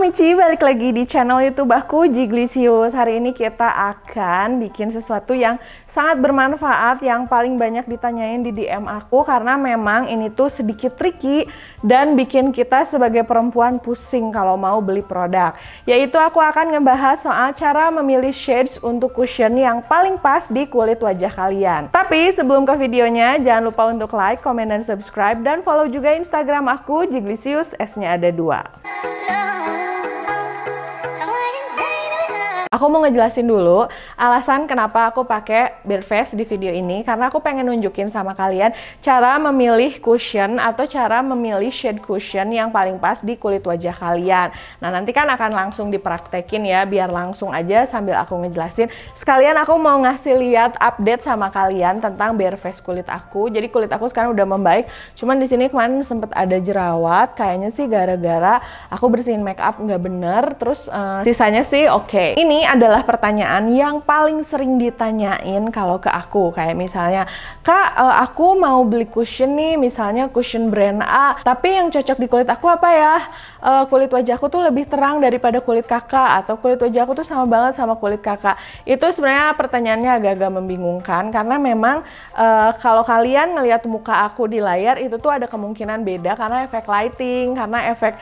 Michi, balik lagi di channel YouTube aku Jiglisius. Hari ini kita akan bikin sesuatu yang sangat bermanfaat yang paling banyak ditanyain di DM aku karena memang ini tuh sedikit tricky dan bikin kita sebagai perempuan pusing kalau mau beli produk. Yaitu aku akan ngebahas soal cara memilih shades untuk cushion yang paling pas di kulit wajah kalian. Tapi sebelum ke videonya, jangan lupa untuk like, komen, dan subscribe dan follow juga Instagram aku Jiglisius S-nya ada dua. love. Aku mau ngejelasin dulu alasan kenapa aku pakai bare face di video ini karena aku pengen nunjukin sama kalian cara memilih cushion atau cara memilih shade cushion yang paling pas di kulit wajah kalian. Nah, nanti kan akan langsung dipraktekin ya biar langsung aja sambil aku ngejelasin. Sekalian aku mau ngasih lihat update sama kalian tentang bare face kulit aku. Jadi kulit aku sekarang udah membaik. Cuman di sini kemarin sempet ada jerawat kayaknya sih gara-gara aku bersihin makeup up nggak bener terus uh, sisanya sih oke. Okay. Ini adalah pertanyaan yang paling sering ditanyain kalau ke aku. Kayak misalnya, Kak, eh, aku mau beli cushion nih, misalnya cushion brand A, tapi yang cocok di kulit aku apa ya? Eh, kulit wajahku tuh lebih terang daripada kulit kakak, atau kulit wajahku tuh sama banget sama kulit kakak. Itu sebenarnya pertanyaannya agak-agak membingungkan, karena memang eh, kalau kalian ngelihat muka aku di layar, itu tuh ada kemungkinan beda karena efek lighting, karena efek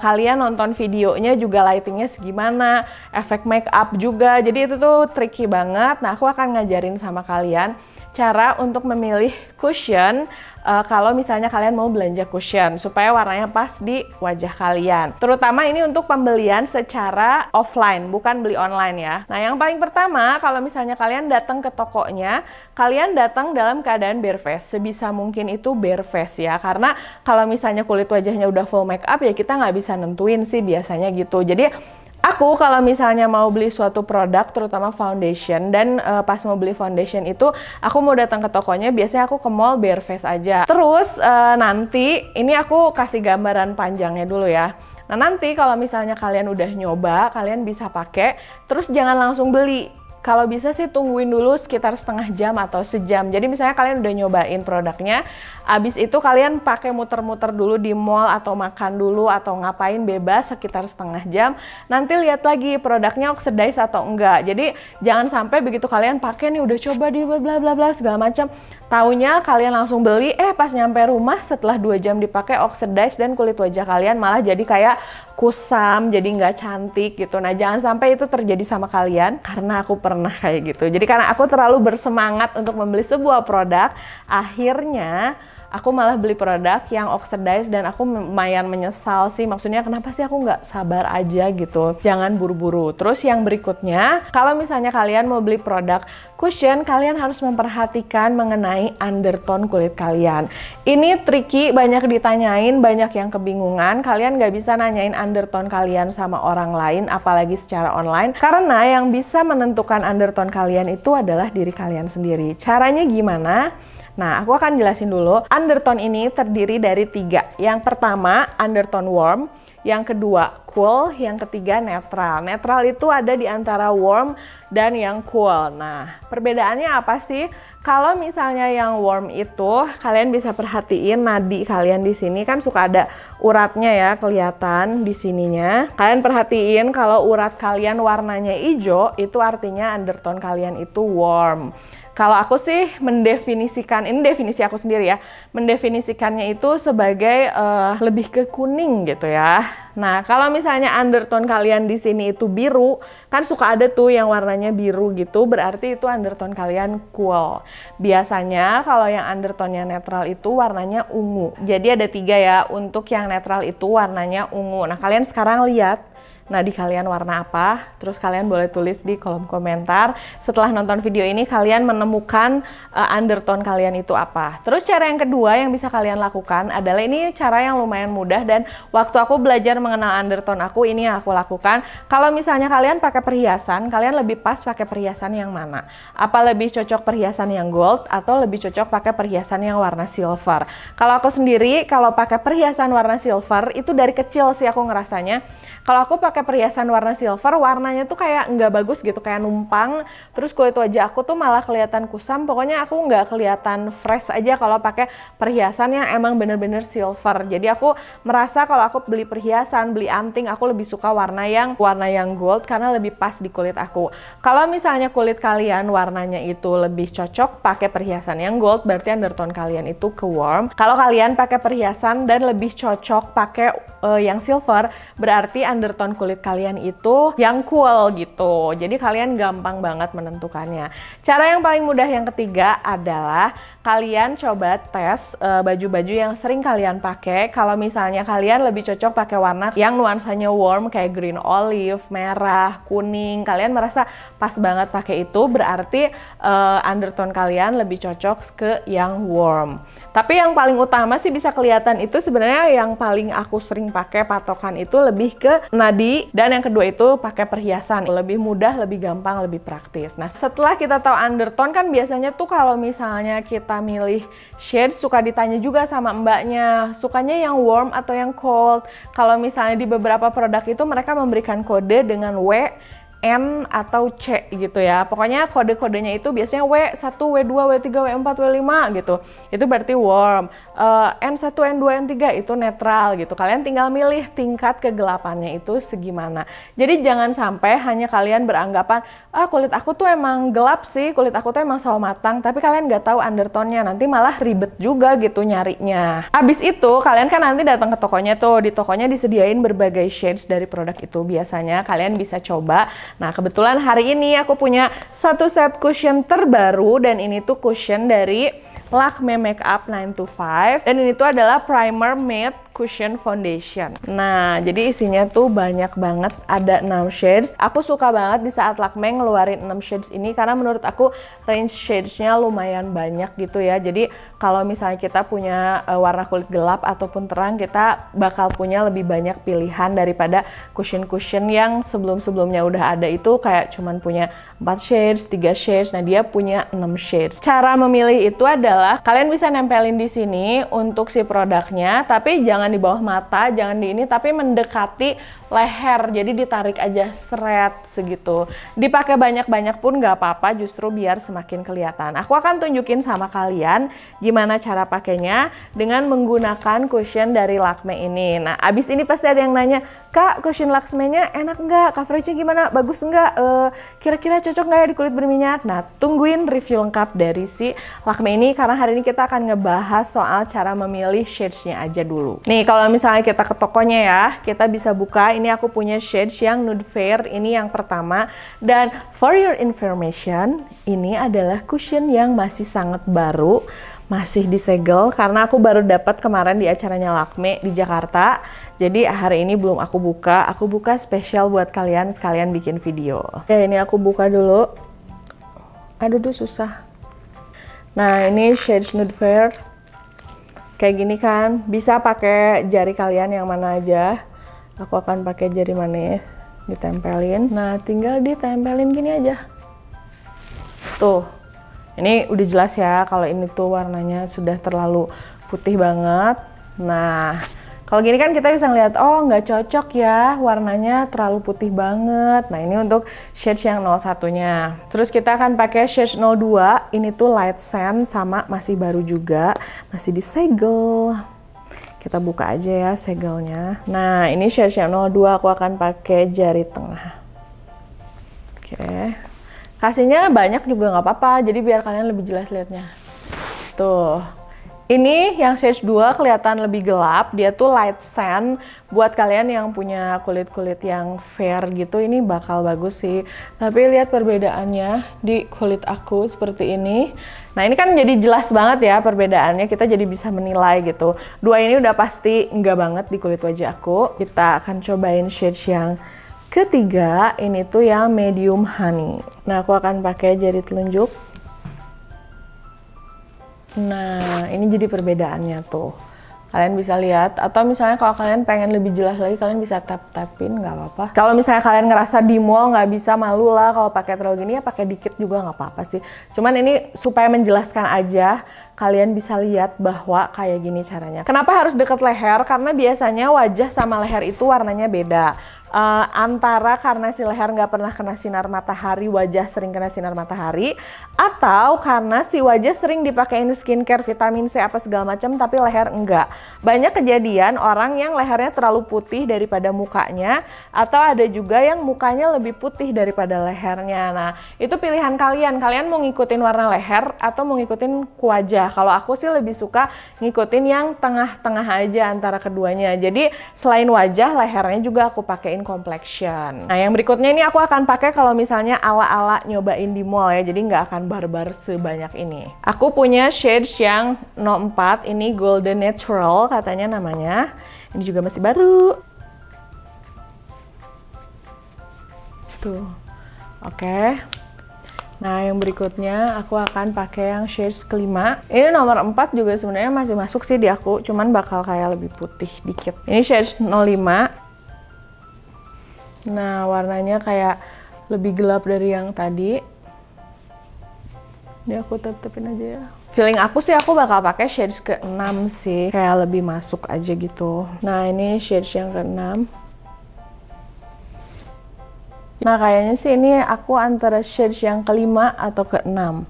kalian nonton videonya juga lightingnya segimana, efek make make up juga. Jadi itu tuh tricky banget. Nah, aku akan ngajarin sama kalian cara untuk memilih cushion uh, kalau misalnya kalian mau belanja cushion supaya warnanya pas di wajah kalian. Terutama ini untuk pembelian secara offline, bukan beli online ya. Nah, yang paling pertama kalau misalnya kalian datang ke tokonya, kalian datang dalam keadaan bare face, sebisa mungkin itu bare face ya. Karena kalau misalnya kulit wajahnya udah full makeup ya kita nggak bisa nentuin sih biasanya gitu. Jadi aku kalau misalnya mau beli suatu produk terutama foundation dan uh, pas mau beli foundation itu aku mau datang ke tokonya biasanya aku ke mall bare face aja terus uh, nanti ini aku kasih gambaran panjangnya dulu ya Nah nanti kalau misalnya kalian udah nyoba, kalian bisa pakai, terus jangan langsung beli kalau bisa sih tungguin dulu sekitar setengah jam atau sejam. Jadi misalnya kalian udah nyobain produknya, abis itu kalian pakai muter-muter dulu di mall atau makan dulu atau ngapain bebas sekitar setengah jam. Nanti lihat lagi produknya oxidize atau enggak. Jadi jangan sampai begitu kalian pakai nih udah coba di bla bla bla segala macam Taunya kalian langsung beli, eh pas nyampe rumah setelah dua jam dipakai oxidize dan kulit wajah kalian malah jadi kayak kusam, jadi nggak cantik gitu. Nah jangan sampai itu terjadi sama kalian karena aku pernah kayak gitu. Jadi karena aku terlalu bersemangat untuk membeli sebuah produk, akhirnya aku malah beli produk yang oxidized dan aku lumayan menyesal sih maksudnya kenapa sih aku nggak sabar aja gitu jangan buru-buru terus yang berikutnya kalau misalnya kalian mau beli produk cushion kalian harus memperhatikan mengenai undertone kulit kalian ini tricky banyak ditanyain banyak yang kebingungan kalian nggak bisa nanyain undertone kalian sama orang lain apalagi secara online karena yang bisa menentukan undertone kalian itu adalah diri kalian sendiri caranya gimana Nah, aku akan jelasin dulu. Undertone ini terdiri dari tiga. Yang pertama, undertone warm. Yang kedua, cool. Yang ketiga, netral. Netral itu ada di antara warm dan yang cool. Nah, perbedaannya apa sih? Kalau misalnya yang warm itu, kalian bisa perhatiin nadi kalian di sini kan suka ada uratnya ya kelihatan di sininya. Kalian perhatiin kalau urat kalian warnanya hijau, itu artinya undertone kalian itu warm. Kalau aku sih mendefinisikan ini definisi aku sendiri ya, mendefinisikannya itu sebagai uh, lebih ke kuning gitu ya. Nah, kalau misalnya undertone kalian di sini itu biru, kan suka ada tuh yang warnanya biru gitu, berarti itu undertone kalian cool. Biasanya kalau yang undertone-nya netral itu warnanya ungu. Jadi ada tiga ya, untuk yang netral itu warnanya ungu. Nah, kalian sekarang lihat Nah, di kalian warna apa. Terus kalian boleh tulis di kolom komentar setelah nonton video ini kalian menemukan uh, undertone kalian itu apa. Terus cara yang kedua yang bisa kalian lakukan adalah ini cara yang lumayan mudah dan waktu aku belajar mengenal undertone aku ini yang aku lakukan. Kalau misalnya kalian pakai perhiasan, kalian lebih pas pakai perhiasan yang mana? Apa lebih cocok perhiasan yang gold atau lebih cocok pakai perhiasan yang warna silver? Kalau aku sendiri kalau pakai perhiasan warna silver itu dari kecil sih aku ngerasanya. Kalau aku pakai pakai perhiasan warna silver, warnanya tuh kayak nggak bagus gitu, kayak numpang. Terus kulit wajah aku tuh malah kelihatan kusam. Pokoknya aku nggak kelihatan fresh aja kalau pakai perhiasan yang emang bener-bener silver. Jadi aku merasa kalau aku beli perhiasan, beli anting, aku lebih suka warna yang warna yang gold karena lebih pas di kulit aku. Kalau misalnya kulit kalian warnanya itu lebih cocok pakai perhiasan yang gold, berarti undertone kalian itu ke warm. Kalau kalian pakai perhiasan dan lebih cocok pakai uh, yang silver, berarti undertone kulit kulit kalian itu yang cool gitu. Jadi kalian gampang banget menentukannya. Cara yang paling mudah yang ketiga adalah kalian coba tes eh, baju-baju uh, yang sering kalian pakai. Kalau misalnya kalian lebih cocok pakai warna yang nuansanya warm kayak green olive, merah, kuning, kalian merasa pas banget pakai itu berarti uh, undertone kalian lebih cocok ke yang warm. Tapi yang paling utama sih bisa kelihatan itu sebenarnya yang paling aku sering pakai patokan itu lebih ke nadi dan yang kedua itu pakai perhiasan lebih mudah lebih gampang lebih praktis nah setelah kita tahu undertone kan biasanya tuh kalau misalnya kita milih shade suka ditanya juga sama mbaknya sukanya yang warm atau yang cold kalau misalnya di beberapa produk itu mereka memberikan kode dengan W N atau C gitu ya. Pokoknya kode-kodenya itu biasanya W1, W2, W3, W4, W5 gitu. Itu berarti warm. Uh, N1, N2, N3 itu netral gitu. Kalian tinggal milih tingkat kegelapannya itu segimana. Jadi jangan sampai hanya kalian beranggapan, ah kulit aku tuh emang gelap sih, kulit aku tuh emang sawo matang, tapi kalian nggak tahu undertone-nya. Nanti malah ribet juga gitu nyarinya. Abis itu kalian kan nanti datang ke tokonya tuh. Di tokonya disediain berbagai shades dari produk itu. Biasanya kalian bisa coba Nah kebetulan hari ini aku punya satu set cushion terbaru dan ini tuh cushion dari Lakme Makeup 9 to 5 dan ini tuh adalah primer matte Cushion Foundation. Nah, jadi isinya tuh banyak banget, ada 6 shades. Aku suka banget di saat Lakme ngeluarin 6 shades ini karena menurut aku range shadesnya lumayan banyak gitu ya. Jadi kalau misalnya kita punya eh, warna kulit gelap ataupun terang, kita bakal punya lebih banyak pilihan daripada cushion-cushion yang sebelum-sebelumnya udah ada itu kayak cuman punya 4 shades, 3 shades. Nah, dia punya 6 shades. Cara memilih itu adalah kalian bisa nempelin di sini untuk si produknya, tapi jangan jangan di bawah mata, jangan di ini, tapi mendekati leher. Jadi ditarik aja seret segitu. Dipakai banyak-banyak pun nggak apa-apa, justru biar semakin kelihatan. Aku akan tunjukin sama kalian gimana cara pakainya dengan menggunakan cushion dari Lakme ini. Nah, abis ini pasti ada yang nanya, Kak, cushion Lakme-nya enak nggak? Coveragenya gimana? Bagus nggak? Eh, kira-kira e, cocok nggak ya di kulit berminyak? Nah, tungguin review lengkap dari si Lakme ini karena hari ini kita akan ngebahas soal cara memilih shades-nya aja dulu. Nih, Nih, kalau misalnya kita ke tokonya ya, kita bisa buka. Ini aku punya shades yang Nude Fair, ini yang pertama. Dan for your information, ini adalah cushion yang masih sangat baru masih disegel karena aku baru dapat kemarin di acaranya Lakme di Jakarta. Jadi hari ini belum aku buka, aku buka spesial buat kalian sekalian bikin video. Oke, ini aku buka dulu. Aduh, tuh susah. Nah, ini shades Nude Fair kayak gini kan bisa pakai jari kalian yang mana aja aku akan pakai jari manis ditempelin nah tinggal ditempelin gini aja tuh ini udah jelas ya kalau ini tuh warnanya sudah terlalu putih banget nah kalau gini kan kita bisa ngeliat, oh nggak cocok ya, warnanya terlalu putih banget. Nah ini untuk shade yang 01-nya. Terus kita akan pakai shades 02, ini tuh light sand sama masih baru juga, masih disegel. Kita buka aja ya segelnya. Nah ini shade yang 02 aku akan pakai jari tengah. Oke, kasihnya banyak juga nggak apa-apa, jadi biar kalian lebih jelas liatnya. Tuh. Ini yang shade 2 kelihatan lebih gelap, dia tuh light sand. Buat kalian yang punya kulit-kulit yang fair gitu, ini bakal bagus sih. Tapi lihat perbedaannya di kulit aku seperti ini. Nah ini kan jadi jelas banget ya perbedaannya, kita jadi bisa menilai gitu. Dua ini udah pasti enggak banget di kulit wajah aku. Kita akan cobain shade yang ketiga, ini tuh yang medium honey. Nah aku akan pakai jari telunjuk Nah, ini jadi perbedaannya tuh. Kalian bisa lihat, atau misalnya kalau kalian pengen lebih jelas lagi, kalian bisa tap-tapin, nggak apa-apa. Kalau misalnya kalian ngerasa di mall nggak bisa, malu lah kalau pakai terlalu gini, ya pakai dikit juga nggak apa-apa sih. Cuman ini supaya menjelaskan aja, kalian bisa lihat bahwa kayak gini caranya. Kenapa harus deket leher? Karena biasanya wajah sama leher itu warnanya beda uh, antara karena si leher nggak pernah kena sinar matahari, wajah sering kena sinar matahari, atau karena si wajah sering dipakein skincare, vitamin C apa segala macam, tapi leher enggak. Banyak kejadian orang yang lehernya terlalu putih daripada mukanya, atau ada juga yang mukanya lebih putih daripada lehernya. Nah, itu pilihan kalian. Kalian mau ngikutin warna leher atau mau ngikutin wajah. Kalau aku sih lebih suka ngikutin yang tengah-tengah aja antara keduanya. Jadi selain wajah, lehernya juga aku pakai nyobain complexion. Nah yang berikutnya ini aku akan pakai kalau misalnya ala-ala nyobain di mall ya, jadi nggak akan barbar sebanyak ini. Aku punya shades yang 04, ini Golden Natural katanya namanya. Ini juga masih baru. Tuh, oke. Okay. Nah, yang berikutnya aku akan pakai yang shades kelima. Ini nomor 4 juga sebenarnya masih masuk sih di aku, cuman bakal kayak lebih putih dikit. Ini shades 05. Nah, warnanya kayak lebih gelap dari yang tadi. Ini aku tetepin aja ya. Feeling aku sih aku bakal pakai shades ke-6 sih. Kayak lebih masuk aja gitu. Nah, ini shades yang ke-6. Nah, kayaknya sih ini aku antara shades yang kelima atau keenam.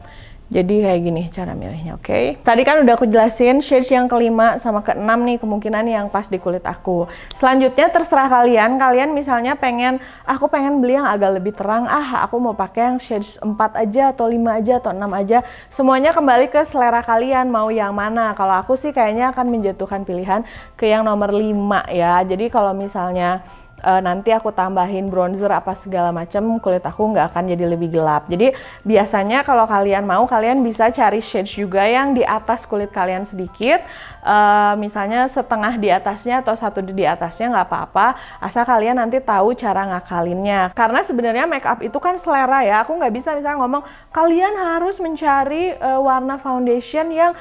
Jadi kayak gini cara milihnya, oke? Okay? Tadi kan udah aku jelasin shade yang kelima sama keenam nih kemungkinan yang pas di kulit aku. Selanjutnya terserah kalian, kalian misalnya pengen, aku pengen beli yang agak lebih terang, ah aku mau pakai yang shade 4 aja atau 5 aja atau 6 aja. Semuanya kembali ke selera kalian mau yang mana. Kalau aku sih kayaknya akan menjatuhkan pilihan ke yang nomor 5 ya. Jadi kalau misalnya uh, nanti aku tambahin bronzer apa segala macam kulit aku nggak akan jadi lebih gelap jadi biasanya kalau kalian mau kalian bisa cari shades juga yang di atas kulit kalian sedikit uh, misalnya setengah di atasnya atau satu di atasnya nggak apa-apa asal kalian nanti tahu cara ngakalinnya karena sebenarnya make up itu kan selera ya aku nggak bisa misalnya ngomong kalian harus mencari uh, warna foundation yang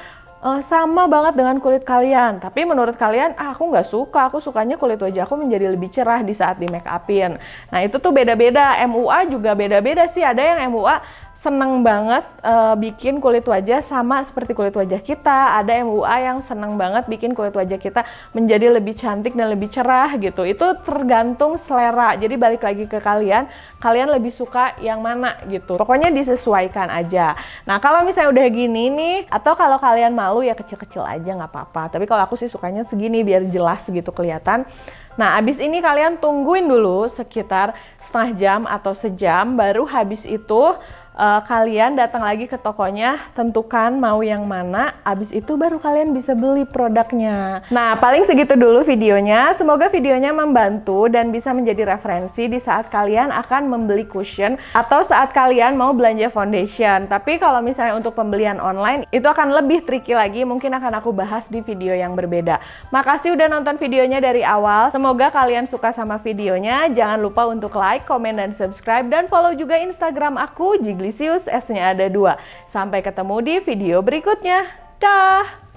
uh, sama banget dengan kulit kalian. Tapi menurut kalian, ah aku nggak suka, aku sukanya kulit wajah aku menjadi lebih cerah di saat di make upin. Nah itu tuh beda-beda, MUA juga beda-beda sih. Ada yang MUA seneng banget uh, bikin kulit wajah sama seperti kulit wajah kita. Ada MUA yang seneng banget bikin kulit wajah kita menjadi lebih cantik dan lebih cerah gitu. Itu tergantung selera. Jadi balik lagi ke kalian, kalian lebih suka yang mana gitu. Pokoknya disesuaikan aja. Nah kalau misalnya udah gini nih, atau kalau kalian mau lalu ya kecil-kecil aja nggak apa-apa. Tapi kalau aku sih sukanya segini biar jelas gitu kelihatan. Nah, abis ini kalian tungguin dulu sekitar setengah jam atau sejam, baru habis itu uh, kalian datang lagi ke tokonya, tentukan mau yang mana, abis itu baru kalian bisa beli produknya. Nah, paling segitu dulu videonya. Semoga videonya membantu dan bisa menjadi referensi di saat kalian akan membeli cushion atau saat kalian mau belanja foundation. Tapi kalau misalnya untuk pembelian online, itu akan lebih tricky lagi, mungkin akan aku bahas di video yang berbeda. Makasih udah nonton videonya dari awal. Semoga kalian suka sama videonya. Jangan lupa untuk like, comment dan subscribe. Dan follow juga Instagram aku, Jigli Delicious, esnya ada dua. Sampai ketemu di video berikutnya. Dah!